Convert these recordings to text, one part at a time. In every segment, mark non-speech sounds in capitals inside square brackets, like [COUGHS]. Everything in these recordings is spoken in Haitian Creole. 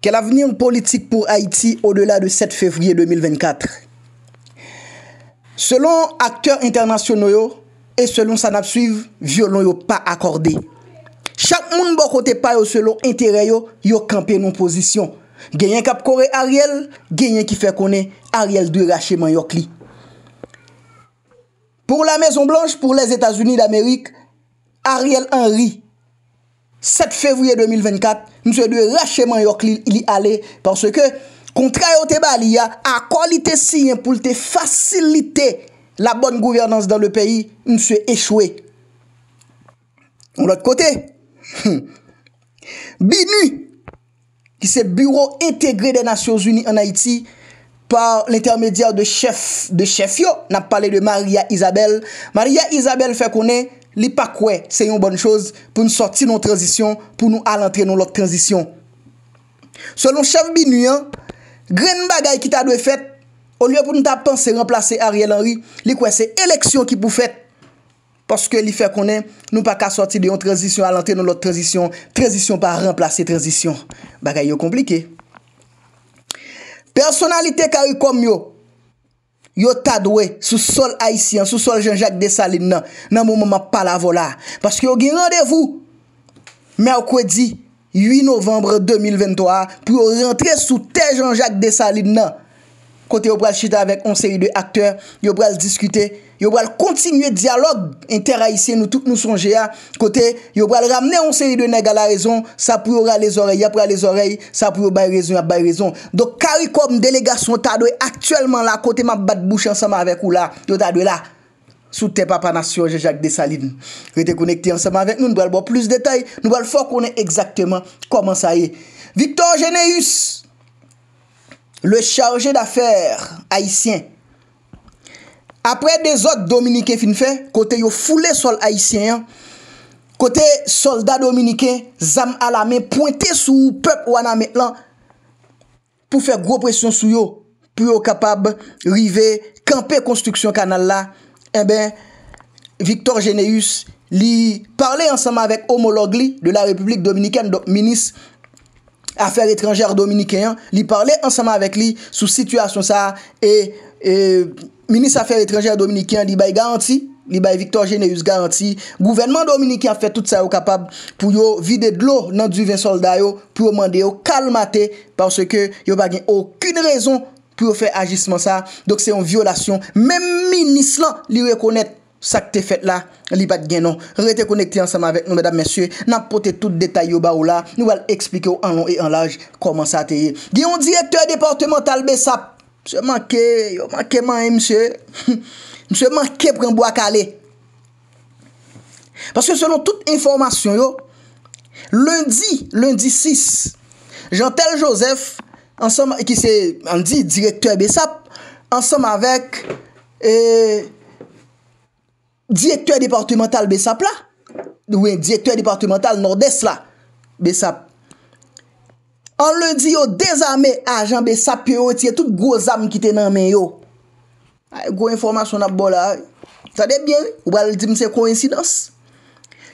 ke la veni ou politik pou Haiti ou delà de 7 fevriye 2024. Selon akteur internasyon yo, e selon Sanab Suiv, violon yo pa akorde. Chak moun bo kote pay ou selon intere yo, yo kampe nou posisyon. Genyen kap kore Ariel, genyen ki fe konen Ariel Dure a cheman yo kli. Pour la Maison Blanche, pour les Etats-Unis d'Amérique, Ariel en rit. 7 fevrouye 2024, mse dwe rache man yok li ale. Parce que, kontra yo te bali ya, a kwa li te siyen pou te fasilite la bonne gouvernance dan le peyi, mse echwe. On l'otre kote. Binu, ki se bureau integre de Nasyons Uni an Haiti, par l'intermedia de chef yo, nan pale de Maria Isabel. Maria Isabel fe konen... Li pa kwe se yon bon chouz pou nou sorti nou transisyon Pou nou alantre nou lot transisyon Solon chev binuyen Gren bagay ki ta dwe fet Ou lye pou nou ta panse remplase Ariel Henry Li kwe se eleksyon ki pou fet Paske li fe konen Nou pa ka sorti nou yon transisyon alantre nou lot transisyon Transisyon pa remplase transisyon Bagay yo komplike Personalite kar yon komyo Yo tadwe sou sol Aisyen, sou sol Jean-Jacques Dessalines nan, nan mou mou mou pa la vola. Paske yo gen randevou, mèw kwe di, 8 novembre 2023, pou yo rentre sou te Jean-Jacques Dessalines nan. kote yo pral chita avek on seri de akteur, yo pral diskute, yo pral kontinye diyalog interayise, nou tout nou sonje ya, kote yo pral ramene on seri de nega la rezon, sa proura les orey, ya pral les orey, sa proura bay rezon, ya bay rezon. Dok karikom delegasyon, ta dwe aktuelman la, kote ma bat bouch ansama avek ou la, yo ta dwe la, sou te papanasyon, je jak desaline, rete konekte ansama avek nou, nou pral bo plus detay, nou pral fok kone ekzakteman koman sa e. Victor Geneus! Le chargé d'affaire haïtien. Apre des od dominikè fin fè, kote yo foule sol haïtien, kote soldat dominikè, zam alame, pointè sou ou pep wana mek lan, pou fè gwo presyon sou yo, pou yo kapab rive, kampe konstruksyon kanal la, e eh ben, Victor Geneus li parle ansama avèk homolog li de la republik dominikè, minis, Afèr étrangère dominikèn, li parle ensemble avec li, sous situation sa, et, et, minis afèr étrangère dominikèn, li bay garanti, li bay victoire généuse garanti, gouvernement dominikèn, a fait tout ça, ou kapab, pou yo vide de l'eau, nan du vin soldat yo, pou yo mande yo kalmate, parce que, yo bagen aucune raison, pou yo fè agissement sa, dok se yon violation, men minis lan, li rekounet, Sak te fet la, li pat genon. Rete konekte ansama vek nou, mèdame, mèsyè. Nan pote tout detay yo ba ou la. Nou val eksplike yo an lon e an laj. Koman sa te ye. Gen yon direktor deportemental besap. Mse manke, yon manke manye, mse. Mse [LAUGHS] manke pre mbo akale. Paske selon tout informasyon yo, lundi, lundi 6, Jean-Tel Joseph, ansama, ki se, an di, direktor besap, ansama vek, eee, eh, direktor departemental Besap la, ouen, direktor departemental nordes la, Besap, an lundi yo, dezame ajan Besap yo, tiye tout gozame ki te nanmen yo, ay, go informasyon ap bo la, sa de bien, ou bal di mse koinsidans,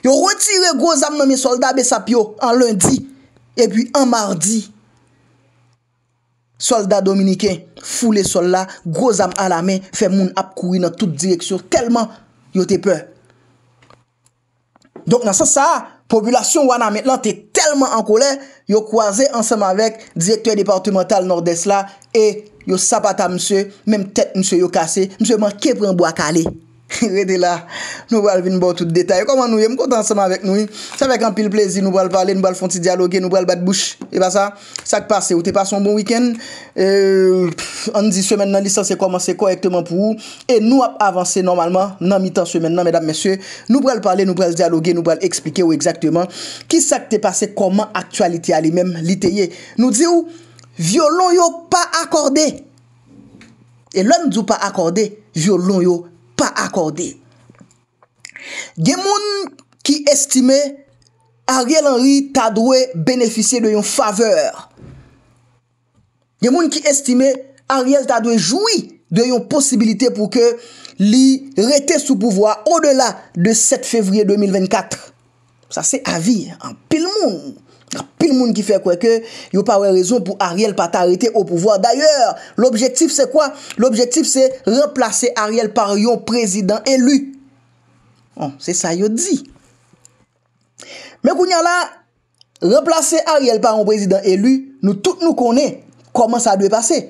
yo roti we gozame nanmen solda Besap yo, an lundi, e pi an mardi, solda dominiken, foule solda, gozame an la men, fe moun ap koui nan tout direksyon, telman moun, yo te pe. Donk nan se sa, populasyon wana met lan te telman an kolè, yo kwaze ansenman vek direktor departemental nordès la, e yo sapata msè, mèm tèt msè yo kase, msè man ke pre mbo akale. [LAUGHS] Redela, nou wèl vin bo tout detay Koman nou yèm, kontan seman avèk nou yèm Sevek an pil plezi, nou wèl pale, nou wèl fonti diyaloge Nou wèl bat bouch, e ba sa Sak pase, ou te pase an bon wikend An euh, di semen nan lisans Se komanse korekteman pou ou E nou ap avanse normalman, nan mitan semen nan Mèdam mèsyè, nou wèl pale, nou wèl diyaloge Nou wèl explike ou ekzaktèman Ki sak te pase, koman aktualite a li mèm Li teye, nou di ou Violon yo pa akorde E lèm di ou pa akorde Violon yo pa akorde. De moun ki estime, Ariel Henry ta dwe beneficye de yon faveur. De moun ki estime, Ariel ta dwe joui de yon posibilite pou ke li rete sou pouvoi ou de la de 7 fevrier 2024. Sa se avi an pil moun. Pil moun ki fe kweke, yo pa wè rezon pou Ariel pa tarite au pouvoar. D'ayor, l'objektif se kwa? L'objektif se remplase Ariel par yon prezident elu. Bon, se sa yo di. Men kou nyan la, remplase Ariel par yon prezident elu, nou tout nou konen koman sa dwe pase.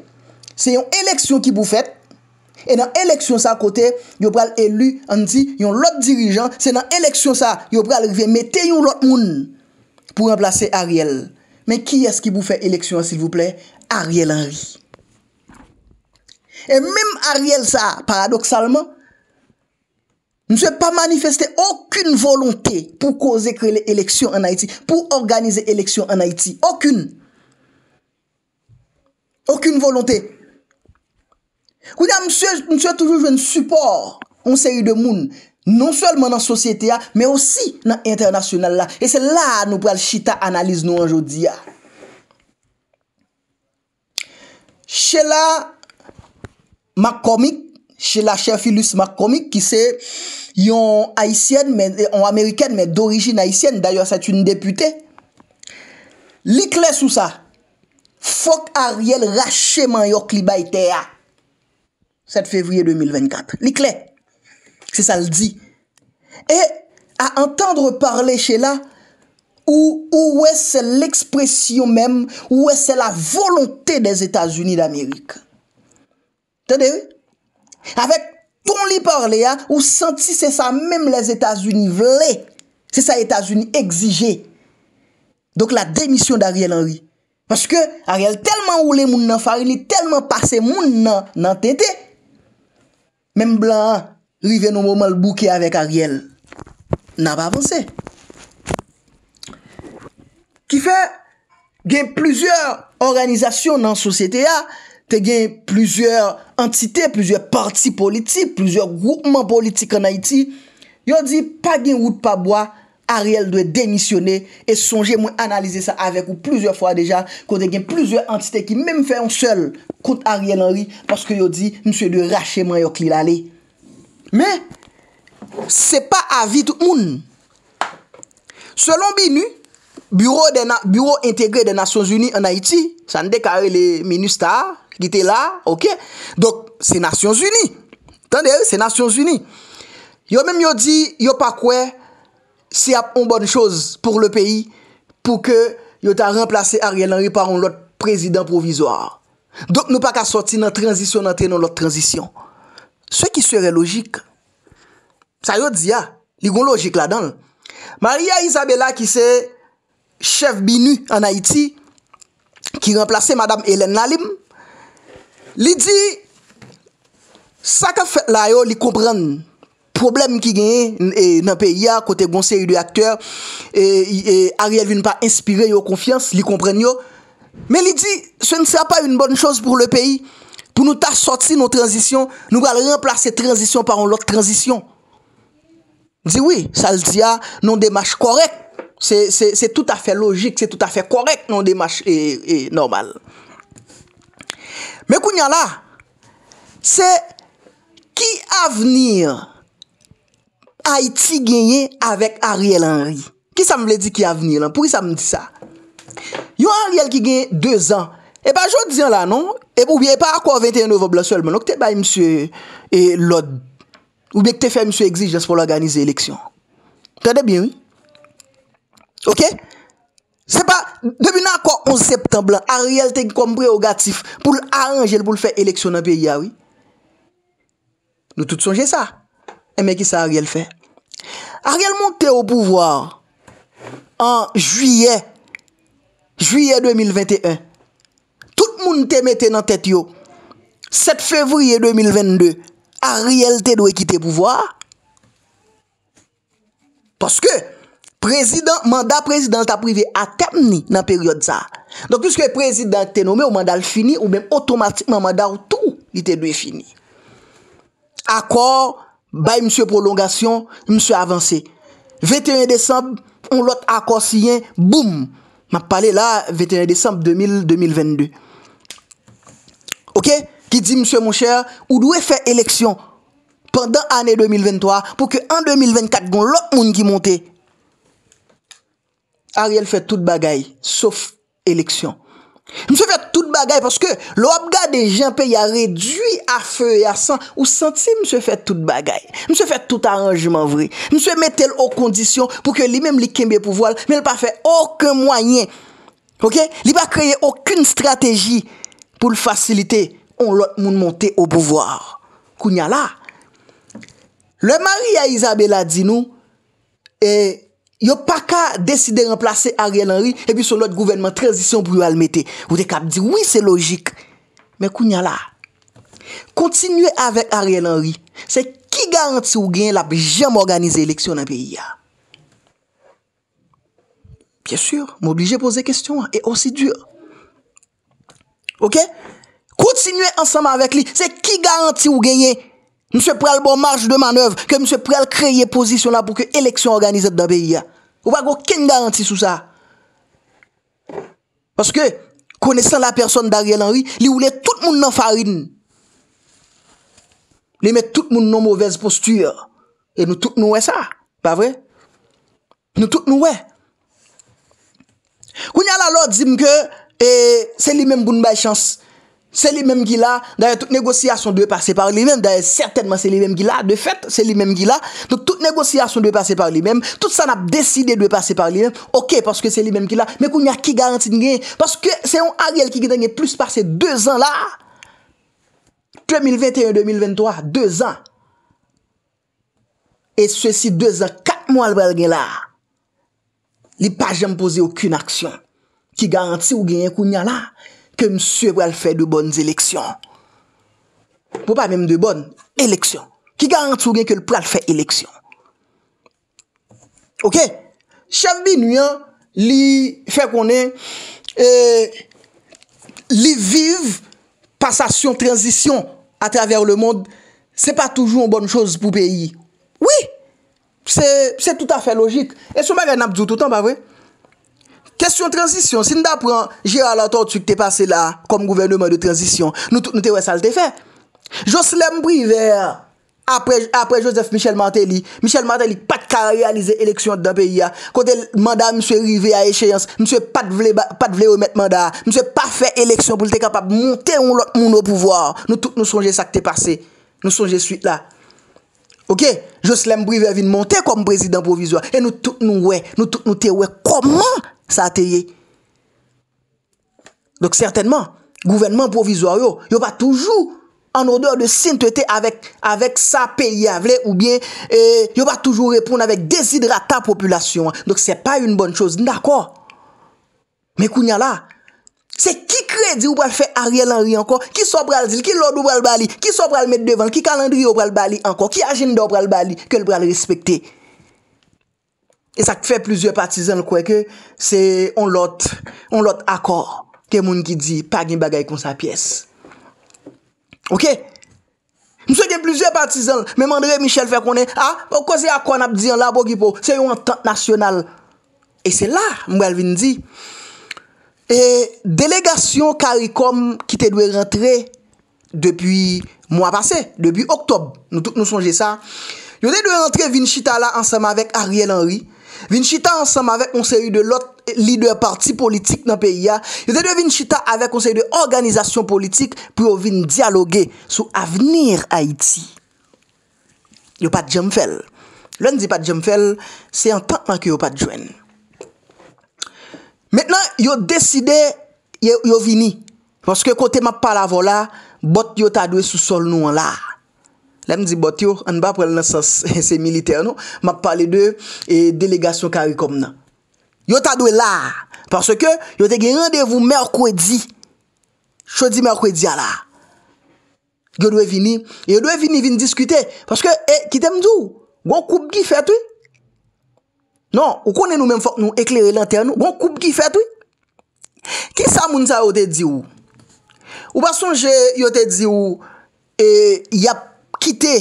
Se yon eleksyon ki pou fet, e nan eleksyon sa kote, yo pral elu an di yon lot dirijan, se nan eleksyon sa, yo pral revè mette yon lot moun. pour remplacer Ariel. Mais qui est-ce qui vous fait élection, s'il vous plaît Ariel Henry. Et même Ariel, ça, paradoxalement, ne s'est pas manifesté aucune volonté pour causer que en Haïti, pour organiser l'élection en Haïti. Aucune. Aucune volonté. Monsieur, monsieur toujours un support, une série de monde Non selman nan sosyete ya, men osi nan internasyonal la. E se la nou pral chita analiz nou anjou di ya. Che la Makomik, che la che Filus Makomik, ki se yon Haitienne, yon Ameriken men d'orijin Haitienne, d'ayon se t'youn depute, likle sou sa, fok a riel rache man yon klibayte ya. 7 fevriye 2024. Likle. Se sa l di. E a entendre parle che la ou ou wè se l ekspresyon mèm ou wè se la volontè des Etats-Unis d'Amérique. Tede? Awek ton li parle ya ou sentise sa mèm les Etats-Unis vlé. Se sa Etats-Unis exige. Donk la demisyon d'Ariel Henry. Panske Ariel telman oule moun nan farili telman pase moun nan nante te. Mèm blan an. Rive nou mou mal bouke avèk Ariel, nan pa avansè. Ki fè, gen plizye oranizasyon nan sosyete ya, te gen plizye entite, plizye parti politik, plizye groukman politik an Haiti, yo di, pa gen wout pa bwa, Ariel dwe demisyonè, e sonje mwen analize sa avèk ou plizye fwa deja, kote gen plizye entite ki mèm fè yon sel, kont Ariel Henry, paske yo di, mse dwe rachèman yo klil aley. Men, se pa avit moun. Selon binu, bureau integre de Nasyon Zuni an Haiti, sa n dekare le ministar, gite la, ok, dok se Nasyon Zuni. Tande, se Nasyon Zuni. Yo menm yo di, yo pa kwe, si ap un bon choz pou le peyi, pou ke yo ta remplase Ariel Henry par un lot prezident provizor. Dok nou pa ka soti nan transisyon, Se ki sere logik, sa yo di ya, ah, li goun logik la dan. Maria Isabella ki se chef Bini an Haiti, ki remplace Madame Hélène Lalim, li di, sa ka fè la yo li komprenn problem ki genye nan peyi ya, ah, kote bon seri de akter, e Ariel vi ne pa inspire yo konfians, li komprenn yo. Me li di, se ne sè pa yon bonn chos pou le peyi, pou nou ta sorti nou transisyon, nou gal remplase transisyon par an lot transisyon. Diwi, sa l diya, nou demache korek, se tout afe logik, se tout afe korek, nou demache normal. Me kounyan la, se ki avenir Haiti genye avek Ariel Henry. Ki sa mwen vle di ki avenir lan? Pou ki sa mwen di sa? Yon Ariel ki genye 2 an, e eh pa joun diyan la non, E pou biye pa akwa 21 Novobla sol, moun akte bay msye e lod. Ou biye akte fè msye exijans pou l'organize eleksyon. Tade biye, oui? Ok? Se pa, debi nan akwa 11 Septemblan, a riyal te kombre o gatif pou l'arange el pou l'fè eleksyon apè ya, oui? Nou tout sonje sa. E eh, meki sa a riyal fè. A riyal moun te o pouvoar an juye, juye 2021, an juye 2021, Tout moun te mette nan tet yo. 7 fevriye 2022, a riyel te dwe ki te pouvoi. Paske, manda prezidenta privi a temni nan peryode sa. Don pwiske prezident te nomi, ou mandal fini, ou mwen otomatikman mandal tou, li te dwe fini. Akor, bay msye prolongasyon, msye avanse. 21 december, on lot akor siyen, boum, ma pale la, 21 december 2022. Ki di msè moun chè, ou dwe fè eleksyon Pendan anè 2023 Pou ke an 2024 goun lò moun ki monte Ariel fè tout bagay Sòf eleksyon Msè fè tout bagay Pou ke lò ap ga de jenpe Y a redwi a fè Ou senti msè fè tout bagay Msè fè tout aranjouman vri Msè mè tel ou kondisyon Pou ke li mèm li kembe pou voal Mèl pa fè aucun mwenyen Li pa kreye akoun strategi pou l'fasilite on lot moun monte ou bouvoar. Kounya la, le mari a Isabella di nou, eh, yo pa ka deside remplase Ariel Henry, epi sou lot gouvenman transisyon pou yo almete. Ou de kap di, oui, se logik. Men kounya la, kontinue avek Ariel Henry, se ki garanti ou gen la pe jem organize eleksyon nan pe iya. Bien sur, m'oblige pose kestyon, e osi dure. Ok? Koutinwe ansama avèk li. Se ki garanti ou genye? Mse prel bon marj de manev ke mse prel kreye posisyon la pou ke eleksyon organizet da beyi ya. Ou va go ken garanti sou sa? Paske kone san la person Dariel Henry, li oule tout moun nan farin. Li mè tout moun nan mouvez postur. E nou tout nou wè sa. Pa vre? Nou tout nou wè. Koun yal alò di mke E se li menm goun bay chans, se li menm gila, daye tout negosyasyon dewe pase par li menm, daye certainman se li menm gila, de fet, se li menm gila, tout negosyasyon dewe pase par li menm, tout san ap deside dewe pase par li menm, ok, paske se li menm gila, mekoun ya ki garanti nge, paske se yon agel ki gita nge plus pase 2 an la, 2021-2023, 2 an, e se si 2 an, 4 moun albal gen la, li pa jem pose okun aksyon. Ki garanti ou genye kou nyala ke msye pou al fè de bonn zileksyon. Pou pa mèm de bonn, eleksyon. Ki garanti ou genye ke l pou al fè eleksyon. Ok? Chef binuyen, li fè konen, eh, li viv pasasyon, transisyon atraver le mond, se pa toujoun bonn chouz pou peyi. Oui! Se tout a fè logik. E souman gen ap djoutoutan, pa vwey? Kestyon transisyon, sin da pran, jè ala ton tsou k te pase la, kom gouvernement de transisyon. Nou tout nou te wè salte fè. Joslem Brive, apre Joseph Michel Mantelli, Michel Mantelli, pat ka realize eleksyon dan peyi ya. Kote manda mswe rive a echeyans, mswe pat vle omet manda, mswe pa fè eleksyon pou lte kapab monte ou nou pouvoar. Nou tout nou sonje sa k te pase. Nou sonje suite la. Ok? Joslem Brive vin monte kom prezident provizor. E nou tout nou wè. Nou tout nou te wè. Koman Sa ateyye. Dok, certainman, gouvenman provizor yo, yo pa toujou anodeur de sintete avek sa peyi avle, ou bien, euh, yo pa toujou repoun avek desidrata popoulasyon. Dok, se pa yon bon chouz. Ndakwa, me kounya la, se ki kredi ou pral fe ariel anri anko, ki so pral zil, ki lod ou pral bali, ki so pral met devan, ki kalandri ou pral bali anko, ki ajin de ou pral bali, ke l pral respekte. E sa kfe plizye patizan kweke, se on lot akor ke moun ki di, pa gen bagay kon sa piyes. Ok? Mwen se gen plizye patizan, men mandre Michel fe konen, a, ah, pou kwa se akon ap di an la bo ki pou, se yon an tonk nasyonal. E se la, mwen alvin di. E delegasyon karikom ki te dwe rentre, depi mwen apase, depi oktob, nou sonje sa, yon te dwe rentre vinshita la ansama vek Ariel Henry, Vin chita ansam avek konseyu de lot lider parti politik nan peyi ya Yo te de vin chita avek konseyu de organizasyon politik Po yo vin diyaloge sou avenir Haiti Yo pat jem fel Lo n di pat jem fel, se an tantman ki yo pat jwen Metnan yo deside yo vini Pwoske kote ma pala vola, bot yo ta dwe sou sol nou an la Lèm di bote yo, an bap wèl nan [LAUGHS] se militer nou, map pale de e delegasyon karikom nan. Yo ta dwe la, parce ke yo te gen randevou mèrkwèdzi. Chodi mèrkwèdzi a la. Yo dwe vini, e yo dwe vini vin diskute, parce ke, eh, ki tem djou? Gon koup ki fèt wè? Non, ou konen nou men fòk nou eklerè lanter nou, gon koup ki fèt wè? Ki sa moun sa yo te dji ou? Ou bason je yo te dji ou, eh, yap, kite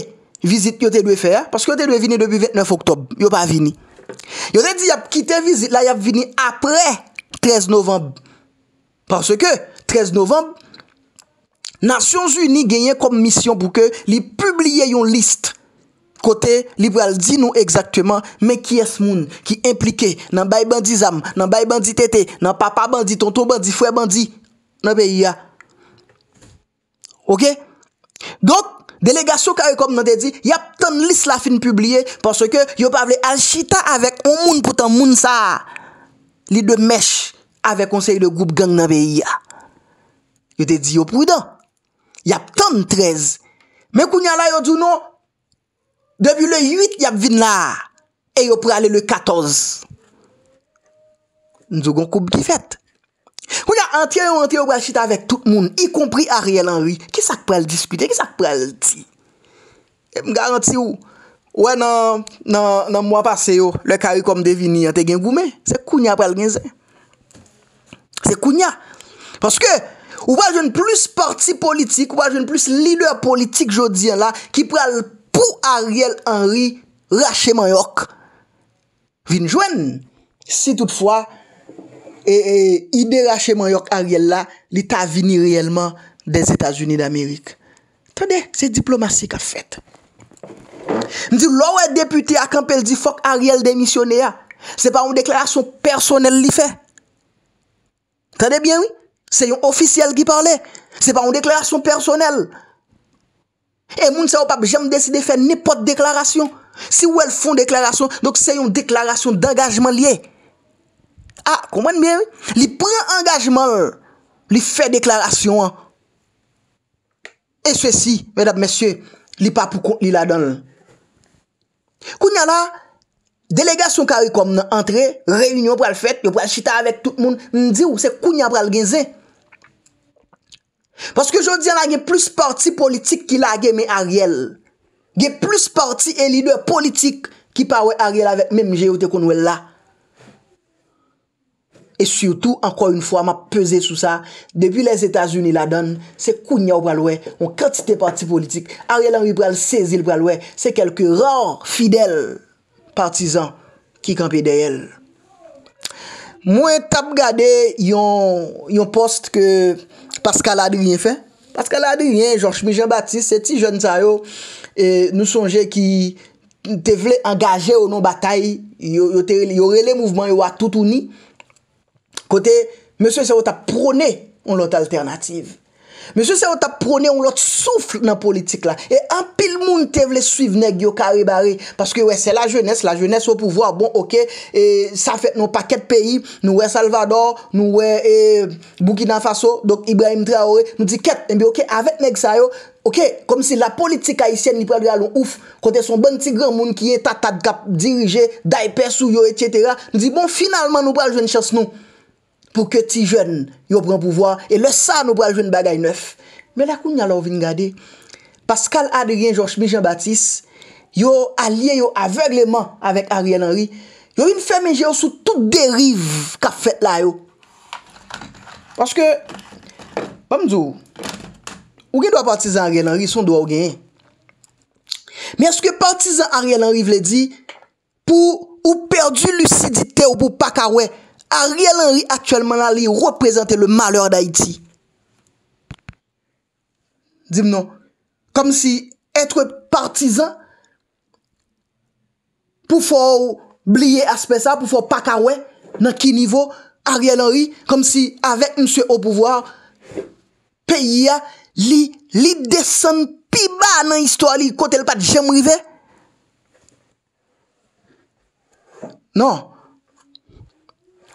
vizit yo te lwe fè, paske yo te lwe vini debi 29 Oktob, yo pa vini. Yo te di ap kite vizit la yap vini apre 13 Novamb, paske 13 Novamb, Nasyons Uni genyen kom misyon pou ke li publie yon list kote liberal di nou ekzaktouman, me ki es moun ki implike nan bay bandi zam, nan bay bandi tete, nan papa bandi, tonton bandi, fwe bandi, nan be ya. Ok? Dok, Delega sou kare kom nan te di, yap ton lis la fin publie, porsè ke yo pa avle alchita avèk on moun pou tan moun sa. Li de mech avèk konsey de goup gang nan beyi ya. Yo te di yo pou idan. Yap ton trez. Men kounya la yo douno, debi le yuit yap vin la, e yo pou ale le katoz. Ndou goun koup ki fèt. Ou ya antyen ou antyen ou gwa chite avek tout moun, i kompri Ariel Henry, ki sak pral dispute, ki sak pral ti? M garanti ou, oh, ou e nan mwa pase yo, le kari kom devini, ante gen goumen, se kounya pral gen zè. Se kounya. Paske, ou wajen plus parti politik, ou wajen plus liler politik jodi an la, ki pral pou Ariel Henry, rache mayok, vin jwen. Si toutfwa, E, e ide rache man yok Ariel la, li ta vini reyelman des Etats-Unis d'Amerik. Tande, se diplomasi ka fet. Mi di, lor e depute akampel di fok Ariel demisyone ya. Se pa yon deklarasyon personel li fe. Tande bien, oui. Se yon ofisyel ki parle. Se pa yon deklarasyon personel. E moun se wop ap, jem deside fe nipot deklarasyon. Si ou el fon deklarasyon, dok se yon deklarasyon d'engajman liye. Ok. A, konwen mwen, li pren angajman, li fè deklarasyon. E sèsi, mèdap mèsyè, li pa pou kont li la don. Kounyan la, delegasyon karikom nan antre, reynyon pral fèt, yo pral chita avèk tout moun, mn di ou se kounyan pral genze. Paske jodi an la gen plus parti politik ki la gen me Ariel. Gen plus parti elide politik ki pa wè Ariel avèk, mèm jè yo te konwen la. E sirtou, anko yon fwa, ma peze sou sa, debi les Etats-Unis la don, se kounya ou pralwe, ou kantite parti politik, a rye lanri pral sezi ou pralwe, se kelke ror fidel partisans ki kampi deyel. Mwen tap gade yon post ke Pascal Adrien fe. Pascal Adrien, George Michel Baptiste, se ti joun sa yo, nou sonje ki te vle angaje ou non batayi, yo rele mouvman yo a toutouni, Kote, monsen se yo ta prone on lot alternatif. Monsen se yo ta prone on lot soufle nan politik la. E an pil moun te vle suiv neg yo karibari. Paske wey, se la jewnes, la jewnes yo pouvwa. Bon, ok, sa fet nou pa ket peyi. Eh nou wey Salvador, nou wey Bukidan Faso, dok Ibrahim Traore. Nou di ket, en bi ok, avet neg sa yo. Ok, kom si la politik haisyen ni pradre alon ouf. Kote, son bon ti gran moun kiye tatat kap dirije, da epes ou yo, etyetera. Nou di, bon, finalman nou pral jwen chas nou. pou ke ti jwen yo pran pouvwa, e le sa nou pral jwen bagay neuf. Me la koun nyalo vin gade, Pascal Adrien Georges-Mijan-Baptiste, yo alyen yo avegleman avek Ariel Henry, yo yon fè menje yo sou tout deriv ka fèt la yo. Pache ke, pamdou, ou gen do a partizan Ariel Henry, son do a ou gen. Me aske partizan Ariel Henry, vle di, pou ou perdu lucidite ou pou pakawè, Ariel Henry aktuelman la li reprezenté le malheur d'Haïti. Dib nou. Kom si etre partizan, pou fò blie aspe sa, pou fò pakawè, nan ki nivou, Ariel Henry, kom si avèk msè ou pouvò, peyi ya li desen pi ba nan histò li, kote l pa di jèm rive. Non. Non.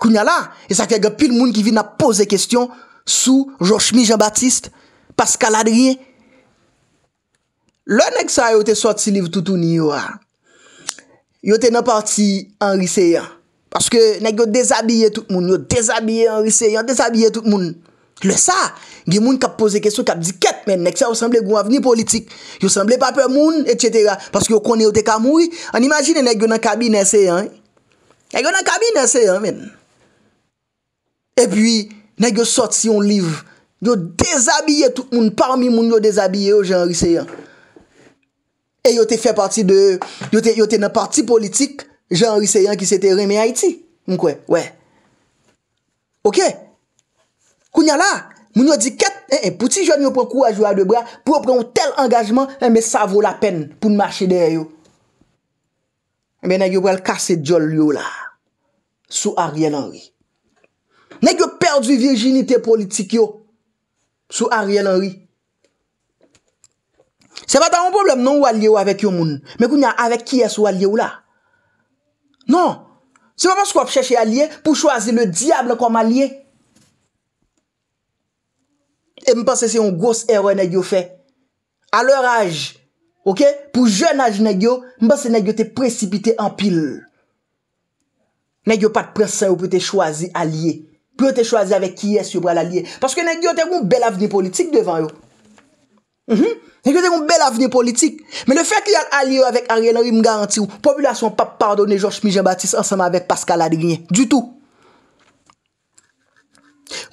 Kounya la, e sakye ge pil moun ki vi na pose kestyon sou Jochmi Jean-Baptiste, Pascal Adrien. Le nek sa yo te sorti liv toutouni yo a. Ah. Yo te nan parti anri seyan. Paske nek yo dezabye tout moun, yo dezabye anri seyan, dezabye tout moun. Le sa, ge moun kap pose kestyon, kap diket men, nek sa yo semble gwa veni politik, yo semble pape moun, etyetera. Paske yo konye yo te kamoui, an imagine nek yo nan kabine seyan. Nek yo nan kabine seyan men. E pi, nan yo sot si yon liv, yo dezabye tout moun, parmi moun yo dezabye yo, Jean-Henri Seyant. E yo te fe parti de, yo te nan parti politik, Jean-Henri Seyant ki se te reme Haiti. Mwen kwen, wè. Ok? Koun ya la, moun yo di ket, e, e, pouti joun yo pren kou a jwa de bra, pou yo pren ou tel engajman, e, me sa vò la pen pou n'mache der yo. E me nan yo brel kase djol yo la, sou a rien an wè. Nèk yo perdu virginite politik yo sou Ariel Henry. Se pa ta moun problem nou waliye ou avèk yo moun. Mè koun ya avèk kiè sou waliye ou la. Non. Se pa pa skwap chèche aliyen pou chwazi le diable kom aliyen. E mwen pa se se yon gos eroy nèk yo fè. A lèr age. Ok? Pou jèn age nèk yo, mwen pa se nèk yo te precipite en pil. Nèk yo pa te presè ou pou te chwazi aliyen. Gyo te chwazi avek ki es yo bral aliye. Paske nan gyo te moun bel aveni politik devan yo. Mhm. Nan gyo te moun bel aveni politik. Men le fek li al aliye avek Ariel Nori m garanti yo. Populasyon pa pardonne George Mijan Batis ansanman avek Pascal Adrien. Du tou.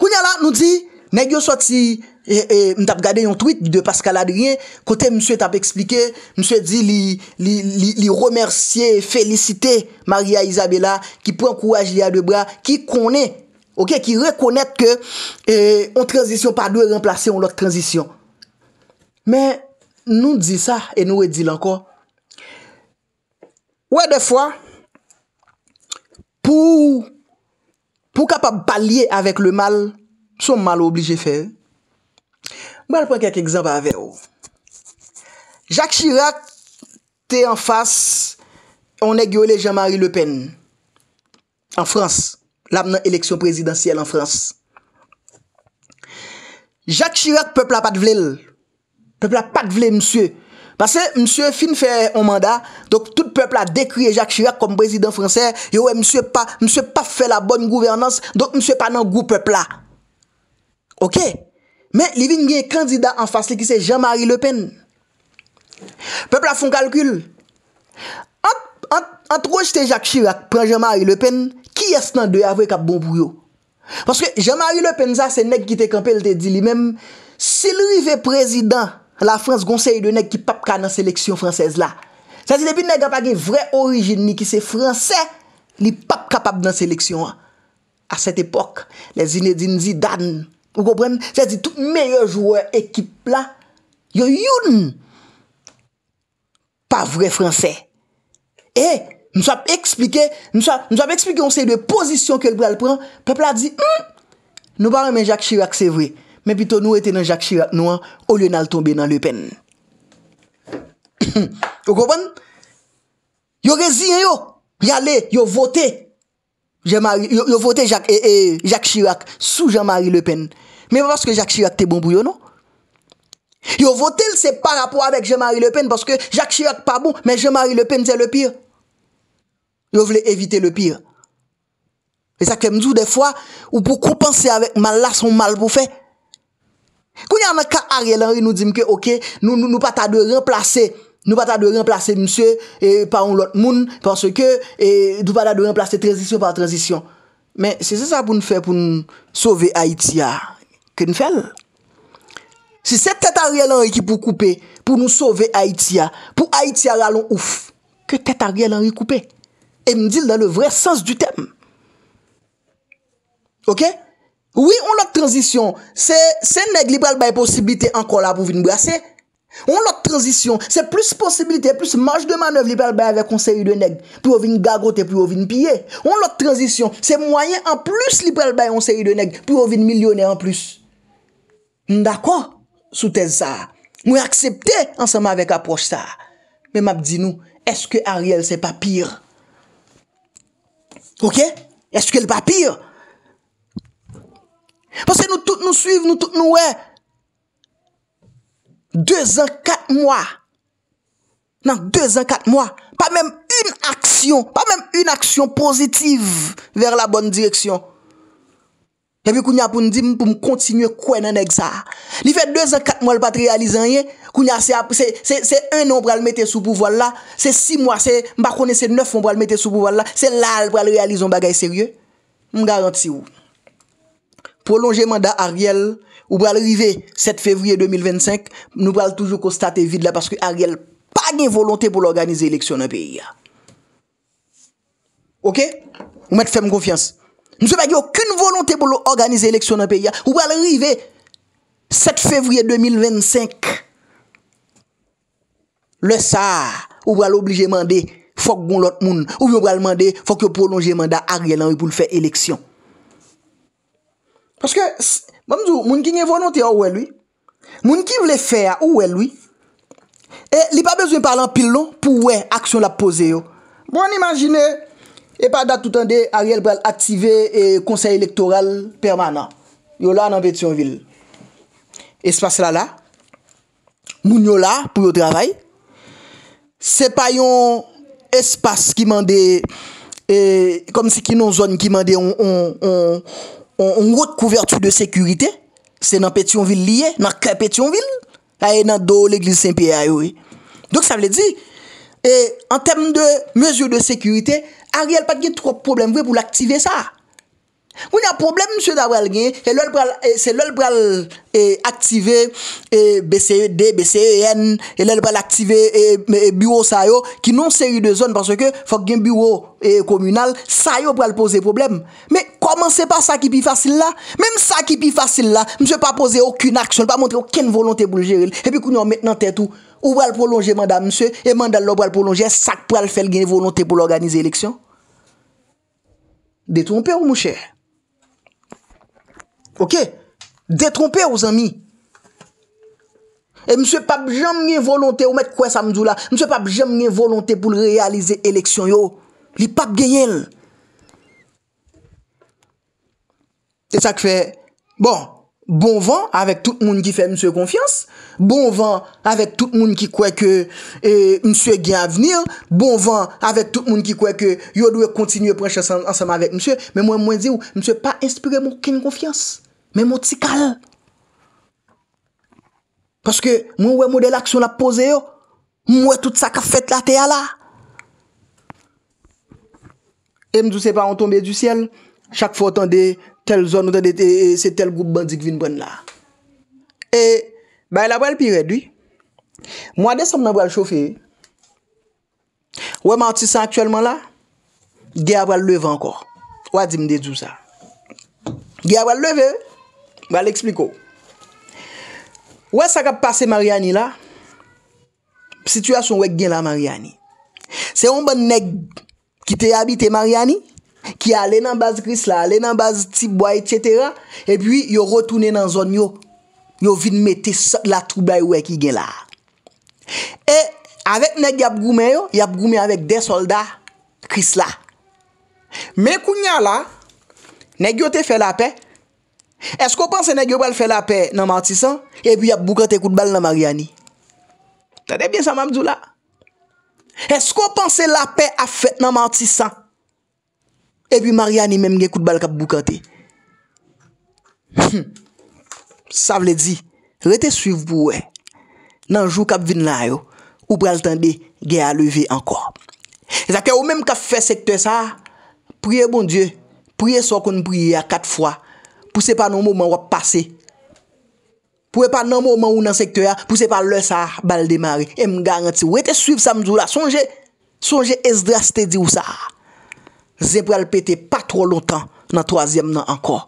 Koun ya la nou di, nan gyo sou ti, e, e, m tap gade yon tweet de Pascal Adrien, kote m sou tap explike, m sou di li remersye, felicite Maria Isabella ki pou an kouaj li a de bra, ki konen, Ok, ki rekonnet ke euh, on transisyon pa dou e remplase on lot transisyon. Men, nou di sa, e nou e di lankon, wè defwa, pou pou kapab balye avèk le mal, son mal oblije fè. Mwen pren kèk ekzamba avè. Jacques Chirac te an fas an egyo le Jean-Marie Le Pen an Frans. la menan eleksyon prezidansiyel an Frans. Jacques Chirac, pepla pa dvlel. Pepla pa dvlel, msye. Pase, msye fin fè an manda, dok tout pepla dekri Jacques Chirac kom prezidans Fransè, yo, msye pa fè la bonn gouvernans, dok msye pa nan gou pepla. Ok? Men, li vin gen kandida an fasle ki se Jean-Marie Le Pen. Pepla fon kalkul. Ok? an trojte Jacques Chirac pran Jean-Marie Le Pen, ki es nan de avwe kap bon bouyo? Paske Jean-Marie Le Pen sa, se neg ki te kampe, te di li mem, si li ve prezidan la France Gonsei de neg ki pap ka nan seleksyon fransez la, sa di depi neg apage vre orijini ki se fransez li pap kapap nan seleksyon an. A set epok, le zine din zi dan, ou go brem, sa di tout meye jouwe ekip la, yo youn, pa vre fransez. E, nou sape eksplike, nou sape eksplike yon seye de pozisyon ke l bral pran, peple la di, hmm, nou baran men Jacques Chirac se vre, men pi ton nou ete nan Jacques Chirac nou an, ou lè nan al tombe nan Le Pen. [COUGHS] Yo kopan? Yo rezine yo, yale, yo vote, yo vote eh, eh, Jacques Chirac sou Jean-Marie Le Pen. Men wapaske Jacques Chirac te bon bouyo nou? Yo vote l se pa rapor avek Jean-Marie Le Pen, paske Jacques Chirac pa bon, men Jean-Marie Le Pen se le pire. Yo vle evite le pire. E sa kem djou de fwa, ou pou koupansi avèk mal la son mal pou fè. Kou nyan nan ka Ariel Henry nou djim ke, ok, nou pata de rinplase, nou pata de rinplase msè, e pa on lot moun, parce ke, e nou pata de rinplase tranzisyon pa tranzisyon. Men, se se sa pou nou fè pou nou sove Haitia, ah. ke nou fè? Se se tete Ariel Henry ki pou koupe, pou nou sove Haitia, ah. pou Haitia ah, ralon ouf, ke tete Ariel Henry koupe? e mdil dan le vre sens du tem. Ok? Oui, on lot transisyon, se neg liberal baye posibilite anko la pou vin brase. On lot transisyon, se plus posibilite, plus manj de manev liberal baye avek on se yi de neg, pou vin gagote, pou vin pye. On lot transisyon, se mwayen an plus liberal baye on se yi de neg, pou vin milyonè an plus. Ndakwa? Sou tez sa. Mwen aksepte ansama vek aproch sa. Men map di nou, eske Ariel se pa pyr? Ok? Est-ce qu'elle va pire? Parce que nous tous nous suivons, nous tous nous ouais. Deux ans, quatre mois. Non, deux ans, quatre mois. Pas même une action, pas même une action positive vers la bonne direction. Kèvi koun ya pou n di m pou m kontinye kwen anèk sa. Li fè 2 an 4 mòl patre alizan yè. Koun ya se ap, se se se 1 mòl pral mette sou pou vòl la. Se 6 mòl, se mba kone se 9 mòl pral mette sou pou vòl la. Se lal pral alizan bagay seryè. M garanti wou. Prolonjè mandat Ariel, ou pral rive 7 fevriye 2025. Nou pral toujou konstate vide la. Paske Ariel panye volontè pou l'organize eleksyon nan peyi ya. Ok? Ou mèt fèm konfiansi. Bon, moun se pa ki yo akoun volontè pou lò organize lèksyon nan peyi ya. Ou pral rive 7 fevriye 2025. Le sa, ou pral oblije mande fok goun lot moun. Ou pral mande fok yo prolonje manda a rye lan wè pou lò fè lèksyon. Paske, moun ki nye volontè a ou wè lwi. Moun ki vle fè a ou wè lwi. E li pa bezwen parlant pil lò pou wè aksyon la pose yo. Moun imagine yo. E pa da tout an de a riel bral aktive e konsey elektoral permanant. Yo la nan Petionville. Espace la la, moun yo la pou yo travay, se pa yon espase ki mande, e, kom si ki nou zon ki mande, yon grot kouvertou de sekurite, se nan Petionville liye, nan kre Petionville, a yon e nan do l'Eglise Saint-Pierre a yoy. Dok sa vle di, e, en tem de mejou de sekurite, a real pat gen trope problem vwe pou l'aktive sa! Goun yon problem msye daval gen, se lòl pral aktive eh, BCED, BCEN, lòl pral eh, aktive eh, e bureau sa yo, ki non se yon de zon, panso ke fok gen bureau komunal, sa yo pral pose problem. Me koman se pa sa ki pi fasil la? Mem sa ki pi fasil la, msye pa pose okun aksyon, pa montre okun volonte pou l'jere. E pi koun yon met nan tetou, ou pral prolonje manda msye, e manda lòl pral prolonje sak pral fel gen volonte pou l'organize eleksyon. Detrompe ou msye? Ok? Détromper ou zami. E msè pape jem nye volonté ou met kwen sa mzou la. Msè pape jem nye volonté pou l'realize eleksyon yo. Li pape genyel. E sa kwe, bon, bon van avèk tout moun ki fè msè konfians. Bon van avèk tout moun ki kwe ke msè gen avnir. Bon van avèk tout moun ki kwe ke yo dwe kontinye preche ansam avèk msè. Men mwen mwen zi ou msè pa inspire mwen ken konfians. Me mouti kal Paske moun we mou de l'aksyon la pose yo Moun we tout sa ka fèt la teya la E mdou se pa an tombe du siel Chak fòt an de tel zon An de se tel goup bandik vin bon la E bay la wèl piwèd wè Mwade se mnab wèl chowfè Wè mouti sa aktyèlman la Gè a wèl lèvè anko Wadi mdè djousa Gè a wèl lèvè Va l'ekspliko. Wè sa kap pase Mariani la, sitwasyon wè gen la Mariani. Se yon ban neg ki te yabite Mariani, ki ale nan baz Chris la, ale nan baz tibwa ityetera, e pi yo rotune nan zon yo, yo vin mette la troubaye wè ki gen la. E avèk neg yap goume yo, yap goume avèk de solda Chris la. Mè kounya la, neg yo te fè la pey, Esko panse nan ge ou pral fè la pè nan mantisan E pi ap boukante kout bal nan Maryani Tade bien sa mam djou la Esko panse la pè a fèt nan mantisan E pi Maryani menm gen kout bal kap boukante Sa vle di Rete suiv pou we Nan jou kap vin la yo Ou pral tande gen aleve anko E zake ou menm kap fè sekte sa Prie bon die Prie so kon prie a kat fwa Pousey pa nou mouman wap pase. Pousey pa nou mouman wou nan sektor ya. Pousey pa lè sa bal demare. E m garanti. Ou ete suiv samzou la. Sonje es draste di ou sa. Zem pral pete pa tro lontan nan toazyem nan anko.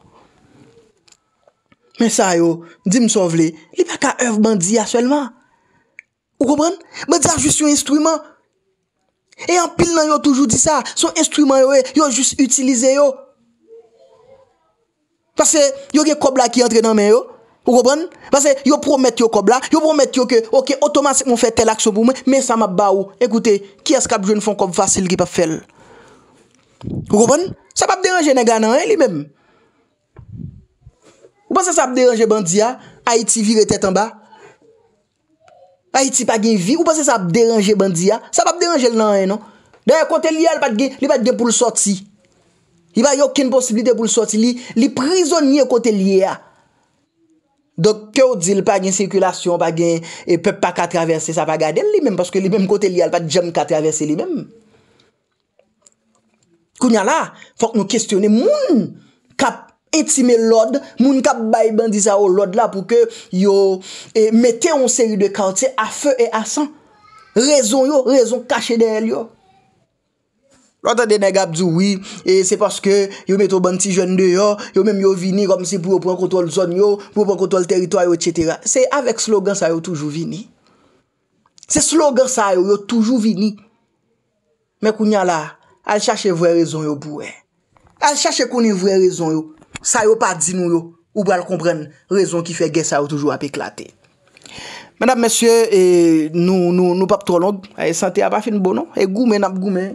Men sa yo. Dim so vle. Li pa ka ev bandiya selman. Ou koman? Ba di a jous yon instrument. E yon pil nan yo toujou di sa. Son instrument yo e. Yo jous utilize yo. Basè, yo gen kob la ki entre non, nan men yo. Ou kopan? Basè, yo promet yo kob la. Yo promet yo ke, ok, otoman se moun fè tel aksyon pou mwen. Men sa mab ba ou. Ekoute, ki eskap joun fon kob vasil ki pa fel? Ou kopan? Sa pa pderanje nega nan en li men. Ou pasè sa pderanje bandiya? Haiti vir etet an ba? Haiti pa gen vi? Ou pasè sa pderanje bandiya? Sa pa pderanje nan en non? Da ye kontel ya li pat gen pou l soti. I pa yo ken posibilite pou l'soti li, li prizonye kote li ya. Dok kè ou di l pa gen sirkulasyon, pa gen, e pep pa katraverse, sa pa gade l li men, paske li men kote li al pa djem katraverse li men. Kounya la, fok nou kestyone moun kap etime lod, moun kap baybandisa o lod la, pou ke yo mette yon seri de kante a fe e a san, rezon yo, rezon kache den yo. Lo tan dene gab zouwi, e se paske yo meto ban ti jende yo, yo menm yo vini kom si pou yo pran kontrol zon yo, pou yo pran kontrol teritoryo, etc. Se avek slogan sa yo toujou vini. Se slogan sa yo yo toujou vini. Men kou nyan la, al chache vwè rezon yo pou wè. Al chache kouni vwè rezon yo, sa yo pa di nou yo, ou pral kompren rezon ki fè gè sa yo toujou ap eklate. Men ap monsye, nou pap tron lond, aye sante a pa fin bonon, aye goumen ap goumen,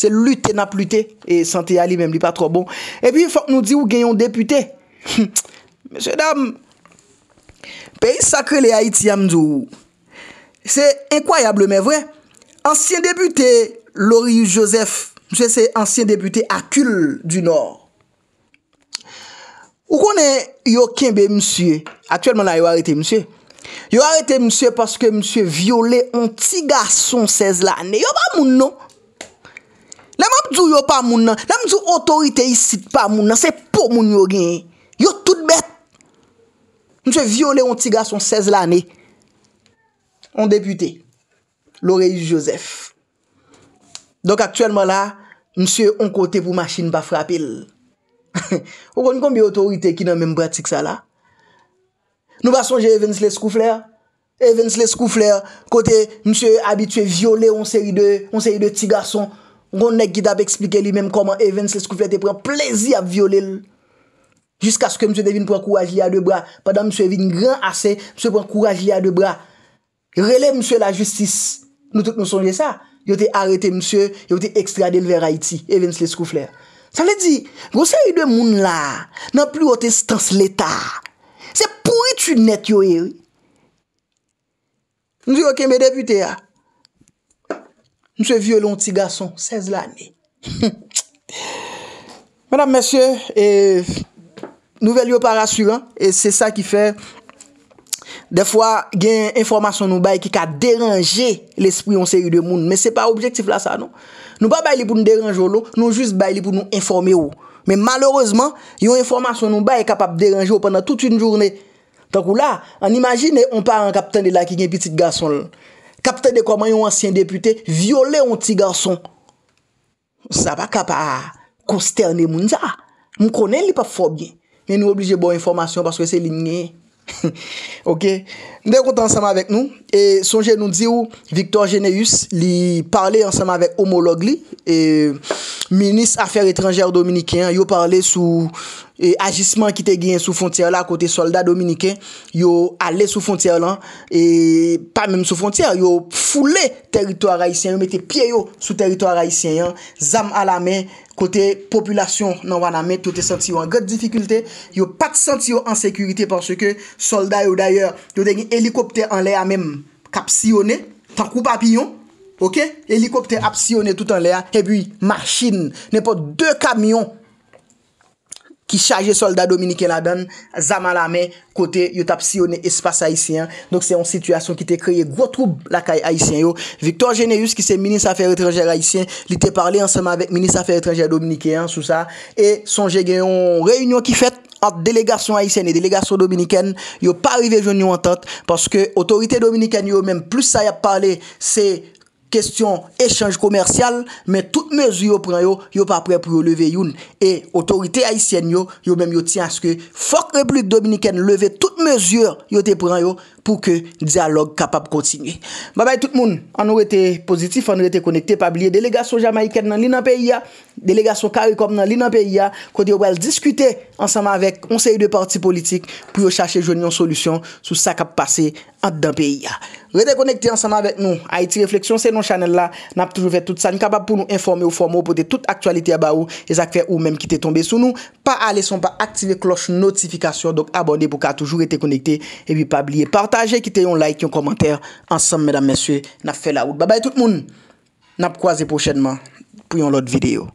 Se lute na plute. E sante yali mem li pa tro bon. E pi fok nou di ou genyon depute. [LAUGHS] Mese dam. Pei sakre le Haiti yamdou. Se inkoyable men vwe. Ansyen depute. Lory Joseph. Mese se ansyen depute akul du nor. Ou konen yo kenbe msye. Aktuelman la yo arete msye. Yo arete msye paske msye viole. On ti gason sez la. Ne yo pa moun nou. La m ap djou yo pa moun nan. La m djou otorite yi sit pa moun nan. Se pou moun yo gen. Yo tout bet. M se viole yon tiga son 16 lane. On depute. L'oreil Joseph. Donk aktuelman la, m se yon kote pou machin pa frapil. [LAUGHS] Ou kon yon kon bi otorite ki nan menm brati ksa la. Nou ba sonje Evans Lescoufler. Evans Lescoufler kote m se yon habituye viole yon seri de tiga son 16. Gon nek ki da pe eksplike li menm koman Evans Lescoufler te pren plezi ap viole l. Jiska sko msye devine pren kouaj li a de bra. Padan msye devine gran ase, msye pren kouaj li a de bra. Rele msye la justis. Nou tout nou sonje sa. Yo te arete msye, yo te ekstraden ver Haiti, Evans Lescoufler. Sa le di, gosè yu de moun la, nan plou ote stans l'Etat. Se pou e tu net yo ewi. Msye yo keme depute ya. Nou se violon ti gason, 16 l'anè. [LAUGHS] Madame, monsieur, nouvel yo pa rassurant, et c'est ça qui fait, des fois, gen informasyon nou baye ki ka deranje l'esprit onseye ou de moun, men se pa objektif la sa, nou. Nou pa baye li pou nou deranje ou non. l'o, nou jist baye li pou nou informe ou. Oh. Men malheuresement, yon informasyon nou baye kapap deranje ou penan tout yon jounè. Tan kou la, an imagine, on pa an kapten de la ki gen piti gason lè. Kapte de koman yon asyen depute, viole yon ti garson. Sa pa kap a kosterne mounja. Mou konen li pa fob gen. Men nou oblije bon informasyon, paskwen se li nye. [LAUGHS] Ok? Ne konta ansama vek nou, e sonje nou di ou, Victor Geneus li parle ansama vek homolog li, e, menis afer etranjer dominiken, yo parle sou, e, ajisman ki te gwen sou fontyer la, kote soldat dominiken, yo ale sou fontyer lan, e, pa men sou fontyer, yo foule teritwa rayisyen, yo mette pye yo sou teritwa rayisyen, zanm ala men, kote populasyon nan wana men, toute senti yo an god difikulte, yo pat senti yo an sekurite, parce ke soldat yo dayer, yo te gwen, helikopter an lè a mèm kapsiyonè, takou papillon, ok, helikopter kapsiyonè tout an lè a, keboui, machin, nè pot dè kamyon ki chaje soldat Dominikè la dèn, zama la mè, kote, yot kapsiyonè espas haïsyen, donk se yon situasyon ki te kreye gwo troub lakay haïsyen yo, Victor Généus ki se Ministre Afèr Étrangère Haïsyen, li te parli ansèmè avèk Ministre Afèr Étrangère Dominikè an sou sa, e son jè gen yon réunion ki fèt, at delegasyon Haitien e delegasyon Dominikèn, yo pa arrive joun yo an tat, paske otorite Dominikèn yo, menm plus sa yap pale, se... Kestyon echange komersyal, men tout mezu yo pran yo, yo pa pre pou yo leve yon. E otorite Haitien yo, yo men yo ti anske, fok Republik Dominikene leve tout mezu yo te pran yo, pou ke diyalog kapap kontinye. Babay tout moun, an ou ete pozitif, an ou ete konekte, pabliye delegasyon Jamaiken nan li nan peyi ya, delegasyon Karikom nan li nan peyi ya, kote yo wèl diskute ansama vek konsey de parti politik pou yo chache jounyon solusyon sou sa kap pase an dan peyi ya. Rete konekte ansan an vek nou. Haiti Reflexion se nou chanel la. N ap toujou vek tout sa. N kapap pou nou informe ou formou. Pote tout aktualite ya ba ou. E zak fe ou menm ki te tombe sou nou. Pa ale son pa aktive kloche notifikasyon. Dok abonde pou ka toujou rete konekte. E pi pa bli e partaje. E kite yon like, yon komentare. Ansan mèdam mèsyè. N ap fe laout. Babay tout moun. N ap kwaze pochenman. Puyon lot videyo.